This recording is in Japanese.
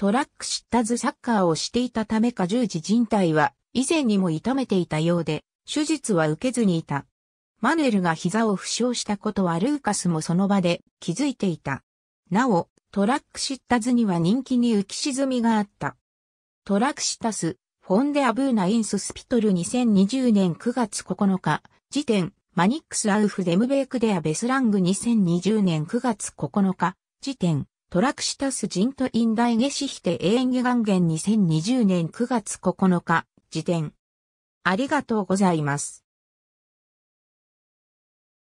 トラックッターズサッカーをしていたためか十字人体は以前にも痛めていたようで、手術は受けずにいた。マヌエルが膝を負傷したことはルーカスもその場で気づいていた。なお、トラックシッタズには人気に浮き沈みがあった。トラックシッタス、フォンデアブーナインススピトル2020年9月9日、時点、マニックスアウフデムベークデアベスラング2020年9月9日、時点、トラクシタスジントイン大下シヒテエーンゲガンゲン2020年9月9日、時点。ありがとうございます。